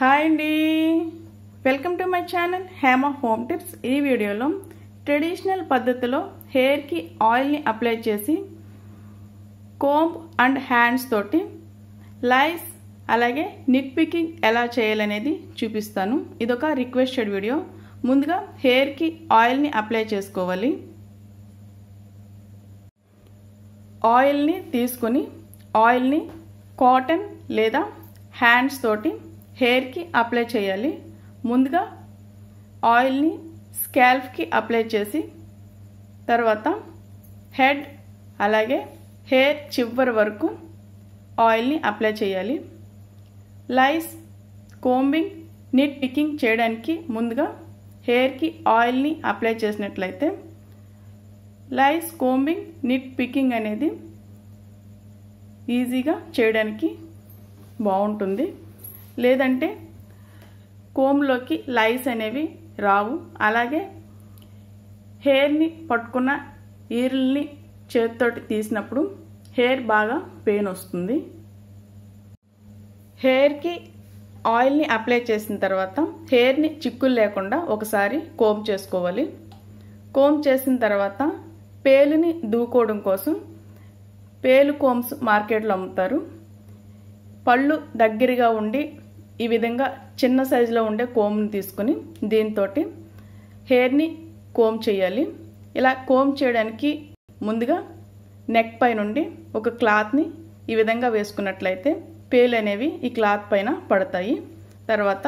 hi అండి welcome to my channel Hema home tips ఈ వీడియోలో ట్రెడిషనల్ పద్ధతిలో హెయిర్కి ఆయిల్ని అప్లై చేసి కోంబ్ అండ్ హ్యాండ్స్ తోటి లైస్ అలాగే నిట్ పికింగ్ ఎలా చేయాలనేది చూపిస్తాను ఇదొక రిక్వెస్టెడ్ వీడియో ముందుగా హెయిర్కి ఆయిల్ని అప్లై చేసుకోవాలి ఆయిల్ని తీసుకొని ఆయిల్ని కాటన్ లేదా హ్యాండ్స్ తోటి హెయిర్కి అప్లై చేయాలి ముందుగా ఆయిల్ని స్కాల్ఫ్కి అప్లై చేసి తర్వాత హెడ్ అలాగే హెయిర్ చివరి వరకు ఆయిల్ని అప్లై చేయాలి లైస్ కోంబింగ్ నిట్ పికింగ్ చేయడానికి ముందుగా హెయిర్కి ఆయిల్ని అప్లై చేసినట్లయితే లైస్ కోంబింగ్ నిట్ పికింగ్ అనేది ఈజీగా చేయడానికి బాగుంటుంది లేదంటే కోమ్లోకి లైస్ అనేవి రావు అలాగే హెయిర్ని పట్టుకున్న ఈర్ల్ని చేతితోటి తీసినప్పుడు హెయిర్ బాగా పెయిన్ వస్తుంది హెయిర్కి ఆయిల్ని అప్లై చేసిన తర్వాత హెయిర్ని చిక్కులు లేకుండా ఒకసారి కోమ్ చేసుకోవాలి కోమ్ చేసిన తర్వాత పేలుని దూకోవడం కోసం పేలు కోమ్స్ మార్కెట్లో అమ్ముతారు పళ్ళు దగ్గరగా ఉండి ఈ విధంగా చిన్న సైజులో ఉండే కోమ్ని తీసుకుని దీంతో హెయిర్ని కోమ్ చేయాలి ఇలా కోమ్ చేయడానికి ముందుగా నెక్ పై నుండి ఒక క్లాత్ని ఈ విధంగా వేసుకున్నట్లయితే పేలు అనేవి ఈ క్లాత్ పైన పడతాయి తర్వాత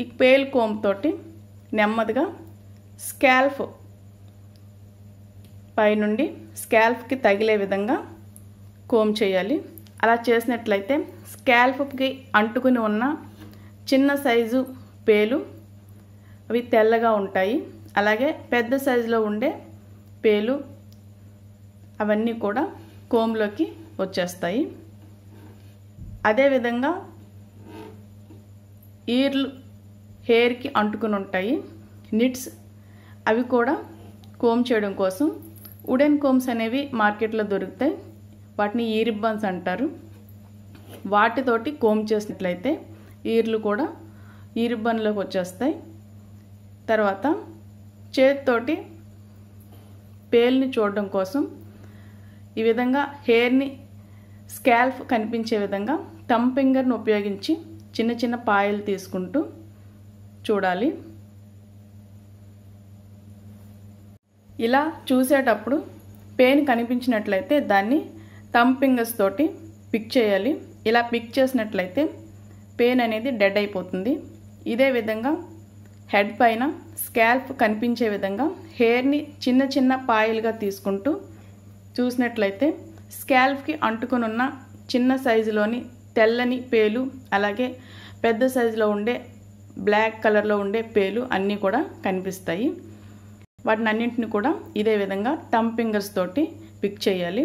ఈ పేల్ కోమ్ తోటి నెమ్మదిగా స్కాల్ఫ్ పైనుండి స్కాల్ఫ్కి తగిలే విధంగా కోమ్ చేయాలి అలా చేసినట్లయితే స్కాల్ఫ్కి అంటుకుని ఉన్న చిన్న సైజు పేలు అవి తెల్లగా ఉంటాయి అలాగే పెద్ద సైజులో ఉండే పేలు అవన్నీ కూడా కోమ్లోకి వచ్చేస్తాయి అదేవిధంగా ఈర్లు హెయిర్కి అంటుకుని ఉంటాయి నిట్స్ అవి కూడా కోమ్ చేయడం కోసం ఉడెన్ కోమ్స్ అనేవి మార్కెట్లో దొరుకుతాయి వాటిని ఈరిబ్బన్స్ అంటారు వాటితోటి కోమ్ చేసినట్లయితే ఈర్లు కూడా ఈ రిబ్బన్లోకి వచ్చేస్తాయి తర్వాత చేతితోటి పేల్ని చూడడం కోసం ఈ విధంగా హెయిర్ని స్కాల్ఫ్ కనిపించే విధంగా తమ్ ఫింగర్ను ఉపయోగించి చిన్న చిన్న పాయలు తీసుకుంటూ చూడాలి ఇలా చూసేటప్పుడు పెయిన్ కనిపించినట్లయితే దాన్ని థమ్ ఫింగర్స్ తోటి పిక్ చేయాలి ఇలా పిక్ చేసినట్లయితే పెయిన్ అనేది డెడ్ అయిపోతుంది ఇదే విధంగా హెడ్ పైన స్కాల్ప్ కనిపించే విధంగా హెయిర్ని చిన్న చిన్న పాయిల్గా తీసుకుంటూ చూసినట్లయితే స్కాల్ప్కి అంటుకునున్న చిన్న సైజులోని తెల్లని పేలు అలాగే పెద్ద సైజులో ఉండే బ్లాక్ కలర్లో ఉండే పేలు అన్నీ కూడా కనిపిస్తాయి వాటిని అన్నింటిని కూడా ఇదే విధంగా టమ్ ఫింగర్స్ తోటి పిక్ చేయాలి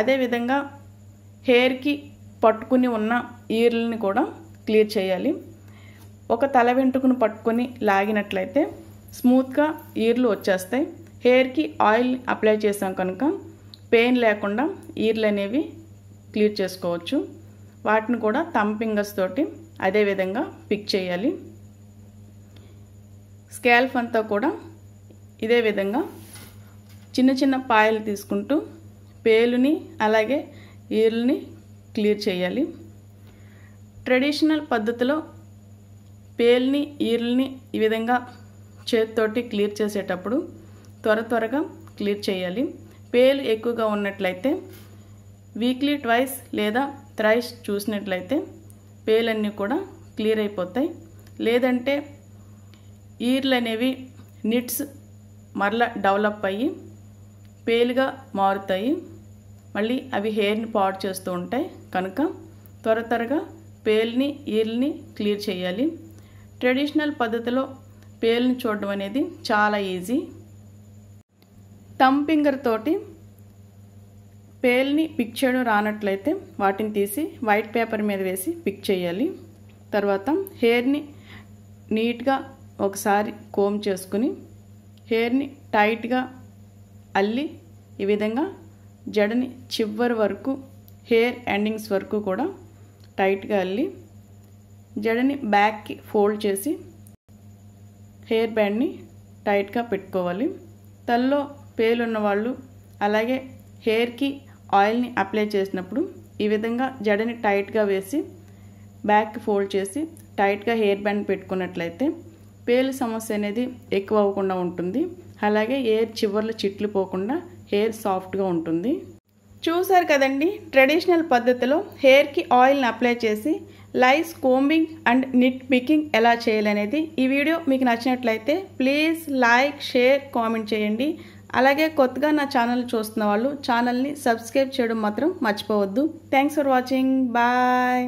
అదేవిధంగా హెయిర్కి పట్టుకుని ఉన్న ఈర్లని కూడా క్లియర్ చేయాలి ఒక తల వెంట్రుకను పట్టుకుని లాగినట్లయితే స్మూత్గా ఈర్లు వచ్చేస్తాయి హెయిర్కి ఆయిల్ అప్లై చేసాం కనుక పెయిన్ లేకుండా ఈర్లు అనేవి క్లియర్ చేసుకోవచ్చు వాటిని కూడా తమ్ ఫింగర్స్ తోటి అదేవిధంగా పిక్ చేయాలి స్కాల్ఫ్ అంతా కూడా ఇదే విధంగా చిన్న చిన్న పాయలు తీసుకుంటూ పేలుని అలాగే ఈర్లని క్లియర్ చేయాలి ట్రెడిషనల్ పద్ధతిలో పేల్ని ఈర్లని ఈ విధంగా చేతితోటి క్లియర్ చేసేటప్పుడు త్వర త్వరగా క్లియర్ చేయాలి పేలు ఎక్కువగా ఉన్నట్లయితే వీక్లీ ట్వైస్ లేదా థ్రైస్ చూసినట్లయితే పేలన్నీ కూడా క్లియర్ అయిపోతాయి లేదంటే ఈర్లు అనేవి నిట్స్ మరలా డెవలప్ అయ్యి పేలుగా మారుతాయి మళ్ళీ అవి హెయిర్ని పాడు చేస్తూ ఉంటాయి కనుక త్వర త్వరగా పేల్ని ఈల్ని క్లియర్ చేయాలి ట్రెడిషనల్ పద్ధతిలో పేల్ని చూడడం అనేది చాలా ఈజీ థమ్ తోటి పేల్ని పిక్ చేయడం రానట్లయితే వాటిని తీసి వైట్ పేపర్ మీద వేసి పిక్ చేయాలి తర్వాత హెయిర్ని నీట్గా ఒకసారి కోమ్ చేసుకుని హెయిర్ని టైట్గా అల్లి ఈ విధంగా జడని చివరి వరకు హెయిర్ ఎండింగ్స్ వరకు కూడా టైట్గా అల్లి జడని బ్యాక్కి ఫోల్డ్ చేసి హెయిర్ బ్యాండ్ని టైట్గా పెట్టుకోవాలి తలలో పేలున్న వాళ్ళు అలాగే హెయిర్కి ఆయిల్ని అప్లై చేసినప్పుడు ఈ విధంగా జడని టైట్గా వేసి బ్యాక్ ఫోల్డ్ చేసి టైట్గా హెయిర్ బ్యాండ్ పెట్టుకున్నట్లయితే పేలు సమస్య అనేది ఎక్కువ అవ్వకుండా ఉంటుంది అలాగే హెయిర్ చివర్లు చిట్లు పోకుండా హెయిర్ సాఫ్ట్గా ఉంటుంది చూసారు కదండి ట్రెడిషనల్ పద్ధతిలో హెయిర్కి ఆయిల్ని అప్లై చేసి lice combing and nit picking ఎలా చేయాలనేది ఈ వీడియో మీకు నచ్చినట్లయితే ప్లీజ్ లైక్ షేర్ కామెంట్ చేయండి అలాగే కొత్తగా నా ఛానల్ చూస్తున్న వాళ్ళు ఛానల్ని సబ్స్క్రైబ్ చేయడం మాత్రం మర్చిపోవద్దు థ్యాంక్స్ ఫర్ వాచింగ్ బాయ్